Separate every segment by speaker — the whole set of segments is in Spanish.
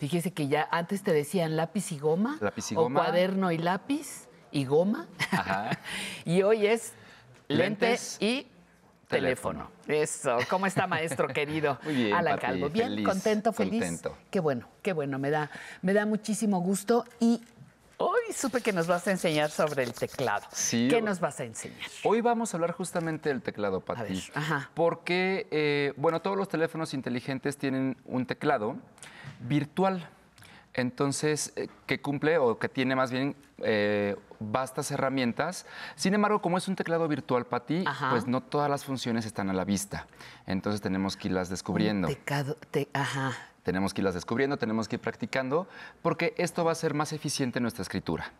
Speaker 1: Fíjese que ya antes te decían lápiz y goma. Lápiz y goma. O cuaderno y lápiz y goma. Ajá. y hoy es lentes, y teléfono. Eso. ¿Cómo está, maestro querido? Muy bien. la Calvo. Bien, contento, feliz. Contento. Qué bueno, qué bueno. Me da, me da muchísimo gusto y y supe que nos vas a enseñar sobre el teclado.
Speaker 2: Sí. ¿Qué nos vas a enseñar? Hoy vamos a hablar justamente del teclado, para ti. ajá. Porque, eh, bueno, todos los teléfonos inteligentes tienen un teclado virtual. Entonces, eh, que cumple o que tiene más bien bastas eh, vastas herramientas. Sin embargo, como es un teclado virtual para ti, pues no todas las funciones están a la vista. Entonces tenemos que irlas descubriendo. ajá. Tenemos que irlas descubriendo, tenemos que ir practicando, porque esto va a ser más eficiente nuestra escritura.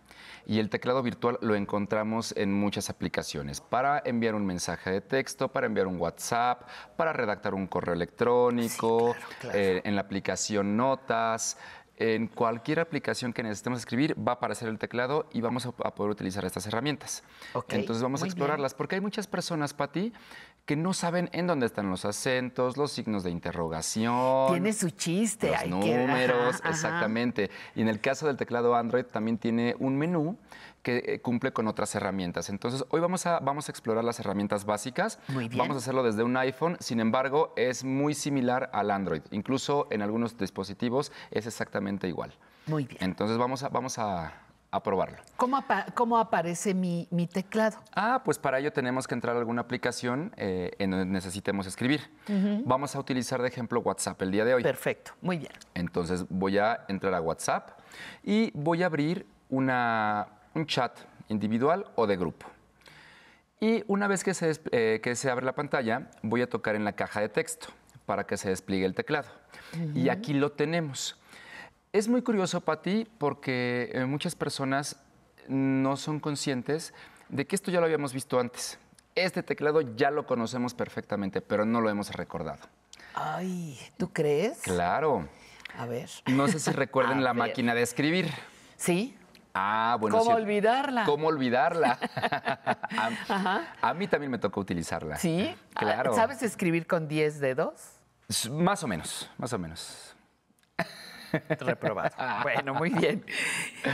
Speaker 2: Y el teclado virtual lo encontramos en muchas aplicaciones, para enviar un mensaje de texto, para enviar un WhatsApp, para redactar un correo electrónico, eh, en la aplicación Notas, en cualquier aplicación que necesitemos escribir va a aparecer el teclado y vamos a, poder utilizar estas herramientas. Entonces vamos a explorarlas, porque hay muchas personas, Pati, que no saben en dónde están los acentos, los signos de interrogación. Tiene
Speaker 1: su chiste. Los números, exactamente.
Speaker 2: Y en el caso del teclado Android también tiene un menú que eh, cumple con otras herramientas. Entonces, hoy vamos a, vamos a explorar las herramientas básicas. Vamos a hacerlo desde un iPhone, sin embargo, es muy similar al Android. Incluso en algunos dispositivos es exactamente igual. Muy bien. Entonces, vamos a, vamos a, probarlo.
Speaker 1: ¿Cómo, aparece mi, teclado?
Speaker 2: Ah, pues para ello tenemos que entrar a alguna aplicación eh, en donde necesitemos escribir. Vamos a utilizar de ejemplo WhatsApp el día de hoy. Perfecto, muy bien. Entonces voy a entrar a WhatsApp y voy a abrir una un chat individual o de grupo. Y una vez que se, eh, que se abre la pantalla, voy a tocar en la caja de texto para que se despliegue el teclado. Y aquí lo tenemos. Es muy curioso para ti porque eh, muchas personas no son conscientes de que esto ya lo habíamos visto antes. Este teclado ya lo conocemos perfectamente, pero no lo hemos recordado.
Speaker 1: Ay, ¿tú crees?
Speaker 2: Claro. A ver. No sé si recuerden la máquina de escribir. Sí. Ah, bueno. ¿Cómo
Speaker 1: olvidarla? ¿Cómo
Speaker 2: olvidarla? a, mí también me tocó utilizarla. ¿Sí? Claro. ¿Sabes
Speaker 1: escribir con
Speaker 2: 10 dedos? Más o menos, más o menos. Reprobado. bueno, muy bien.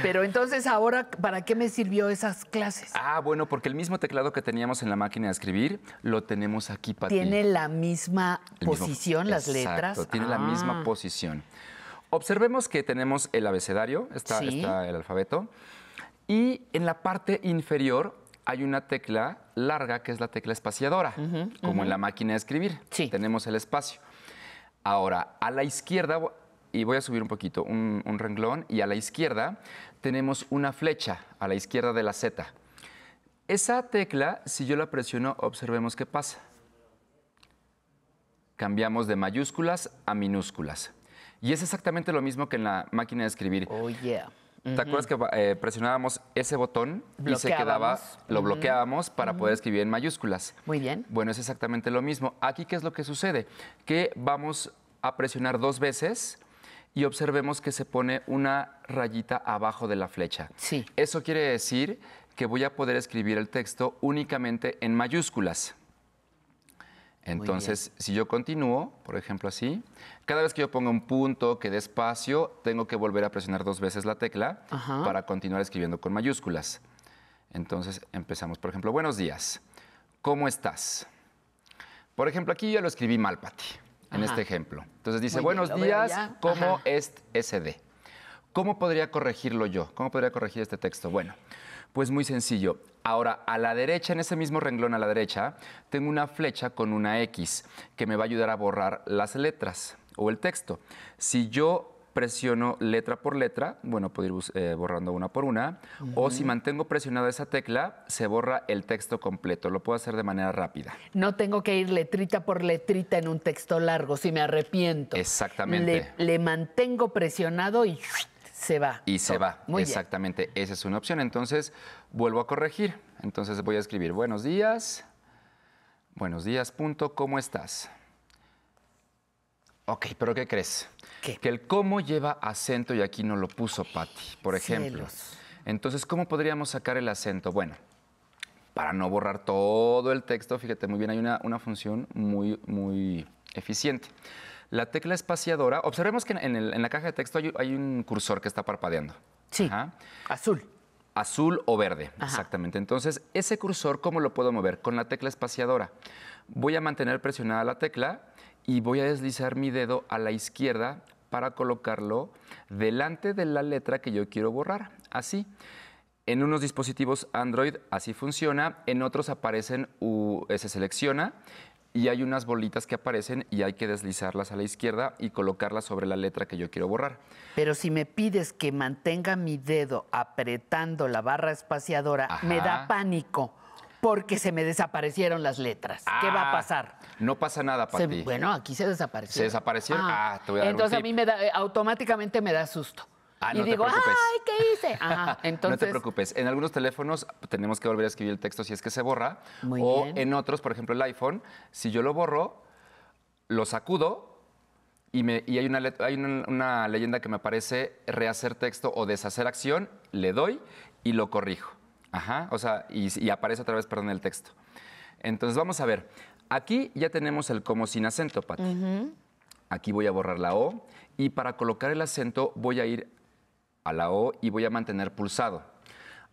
Speaker 1: Pero entonces ahora, ¿para qué me sirvió esas clases?
Speaker 2: Ah, bueno, porque el mismo teclado que teníamos en la máquina de escribir, lo tenemos aquí para ¿Tiene
Speaker 1: la misma posición las letras? Tiene la misma ah.
Speaker 2: posición. Observemos que tenemos el abecedario, está, el alfabeto, y en la parte inferior hay una tecla larga que es la tecla espaciadora, como en la máquina de escribir. Tenemos el espacio. Ahora, a la izquierda, y voy a subir un poquito, un, renglón, y a la izquierda tenemos una flecha, a la izquierda de la Z. Esa tecla, si yo la presiono, observemos qué pasa. Cambiamos de mayúsculas a minúsculas. Y es exactamente lo mismo que en la máquina de escribir. Oh, ¿Te acuerdas que eh, presionábamos ese botón y se quedaba, lo bloqueábamos para poder escribir en mayúsculas? Muy bien. Bueno, es exactamente lo mismo. Aquí, ¿qué es lo que sucede? Que vamos a presionar dos veces y observemos que se pone una rayita abajo de la flecha. Sí. Eso quiere decir que voy a poder escribir el texto únicamente en mayúsculas. Entonces, si yo continúo, por ejemplo así, cada vez que yo ponga un punto que dé espacio, tengo que volver a presionar dos veces la tecla para continuar escribiendo con mayúsculas. Entonces, empezamos, por ejemplo, buenos días, ¿cómo estás? Por ejemplo, aquí ya lo escribí mal, Pati, en este ejemplo. Entonces dice, buenos días, ¿cómo es SD? ¿Cómo podría corregirlo yo? ¿Cómo podría corregir este texto? Bueno, pues muy sencillo. Ahora, a la derecha, en ese mismo renglón a la derecha, tengo una flecha con una X que me va a ayudar a borrar las letras o el texto. Si yo presiono letra por letra, bueno, puedo ir eh, borrando una por una, o si mantengo presionada esa tecla, se borra el texto completo. Lo puedo hacer de manera rápida.
Speaker 1: No tengo que ir letrita por letrita en un texto largo, si me arrepiento.
Speaker 2: Exactamente.
Speaker 1: le mantengo presionado y se va.
Speaker 2: Y se va, exactamente. Esa es una opción. Entonces, vuelvo a corregir. Entonces voy a escribir buenos días. Buenos días, punto, ¿cómo estás? Ok, pero ¿qué crees? Que el cómo lleva acento y aquí no lo puso Patti, por ejemplo. Entonces, ¿cómo podríamos sacar el acento? Bueno, para no borrar todo el texto, fíjate muy bien, hay una, una función muy, muy eficiente. La tecla espaciadora, observemos que en, la caja de texto hay, un cursor que está parpadeando. Sí. Azul. Azul o verde, exactamente. Entonces, ese cursor, ¿cómo lo puedo mover? Con la tecla espaciadora. Voy a mantener presionada la tecla y voy a deslizar mi dedo a la izquierda para colocarlo delante de la letra que yo quiero borrar. Así. En unos dispositivos Android así funciona, en otros aparecen, eh, se selecciona y hay unas bolitas que aparecen y hay que deslizarlas a la izquierda y colocarlas sobre la letra que yo quiero borrar.
Speaker 1: Pero si me pides que mantenga mi dedo apretando la barra espaciadora, me da pánico porque se me desaparecieron las letras. ¿Qué va a ah,
Speaker 2: pasar? No pasa nada, Pati. bueno, aquí
Speaker 1: se desapareció. ¿Se desapareció? Ah,
Speaker 2: ah te voy a dar Entonces a mí
Speaker 1: me da, eh, automáticamente me da susto. Ah, y digo, ¡ay, qué hice! Ajá, entonces... No te
Speaker 2: preocupes. En algunos teléfonos tenemos que volver a escribir el texto si es que se borra. o en otros, por ejemplo, el iPhone, si yo lo borro, lo sacudo y, me, hay, una, hay una, leyenda que me aparece rehacer texto o deshacer acción, le doy y lo corrijo. Ajá, o sea, y, aparece otra vez, perdón, el texto. Entonces vamos a ver, aquí ya tenemos el como sin acento, Pati. Aquí voy a borrar la O y para colocar el acento voy a ir a la O y voy a mantener pulsado.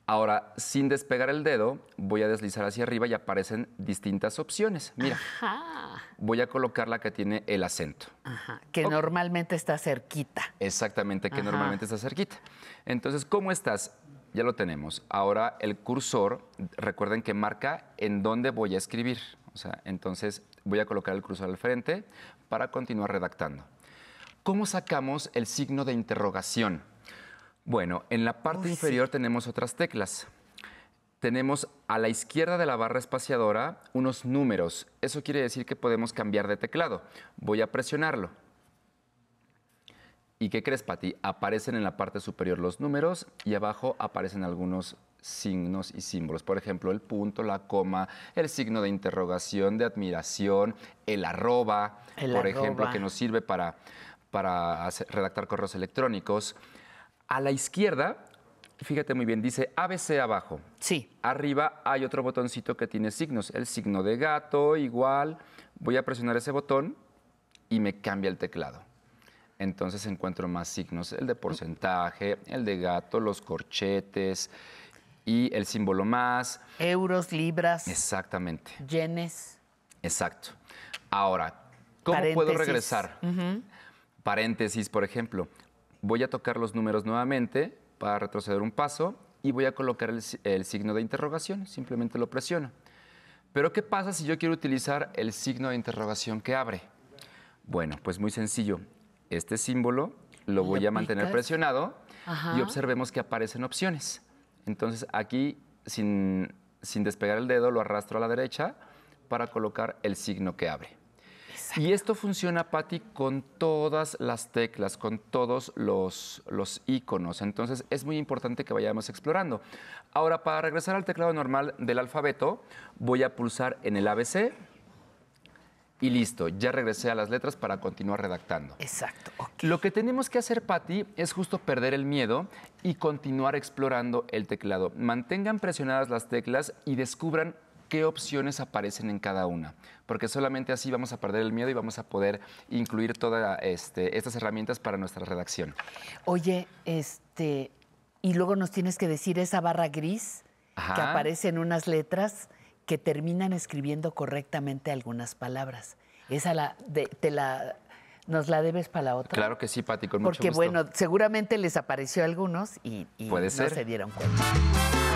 Speaker 2: Ahora, sin despegar el dedo, voy a deslizar hacia arriba y aparecen distintas opciones. Mira, voy a colocar la que tiene el acento.
Speaker 1: Ajá, que
Speaker 2: normalmente está cerquita. Exactamente, que normalmente está cerquita. Entonces, ¿cómo estás? Ya lo tenemos. Ahora el cursor, recuerden que marca en dónde voy a escribir. O sea, entonces voy a colocar el cursor al frente para continuar redactando. ¿Cómo sacamos el signo de interrogación? Bueno, en la parte inferior tenemos otras teclas. Tenemos a la izquierda de la barra espaciadora unos números. Eso quiere decir que podemos cambiar de teclado. Voy a presionarlo. ¿Y qué crees, Pati? Aparecen en la parte superior los números y abajo aparecen algunos signos y símbolos. Por ejemplo, el punto, la coma, el signo de interrogación, de admiración, el arroba, por ejemplo, que nos sirve para, redactar correos electrónicos. A la izquierda, fíjate muy bien, dice ABC abajo. Sí. Arriba hay otro botoncito que tiene signos, el signo de gato, igual. Voy a presionar ese botón y me cambia el teclado. Entonces encuentro más signos, el de porcentaje, el de gato, los corchetes y el símbolo más. Euros, libras. Exactamente. Yenes. Exacto. Ahora, ¿cómo puedo regresar? Paréntesis, por ejemplo voy a tocar los números nuevamente para retroceder un paso y voy a colocar el, signo de interrogación, simplemente lo presiono. Pero ¿qué pasa si yo quiero utilizar el signo de interrogación que abre? Bueno, pues muy sencillo. Este símbolo lo voy a mantener presionado y observemos que aparecen opciones. Entonces aquí, sin despegar el dedo, lo arrastro a la derecha para colocar el signo que abre. Y esto funciona, Patti, con todas las teclas, con todos los, iconos. Entonces es muy importante que vayamos explorando. Ahora, para regresar al teclado normal del alfabeto, voy a pulsar en el ABC. Y listo, ya regresé a las letras para continuar redactando. Exacto. Lo que tenemos que hacer, Patti, es justo perder el miedo y continuar explorando el teclado. Mantengan presionadas las teclas y descubran qué opciones aparecen en cada una, porque solamente así vamos a perder el miedo y vamos a poder incluir todas este, estas herramientas para nuestra redacción. Oye,
Speaker 1: este, y luego nos tienes que decir esa barra gris que aparece en unas letras que terminan escribiendo correctamente algunas palabras. Esa la, te la ¿Nos la debes para la otra?
Speaker 2: Claro que sí, Pati, con Porque, mucho gusto. bueno,
Speaker 1: seguramente les apareció a algunos
Speaker 2: y, no ser? se dieron
Speaker 1: cuenta.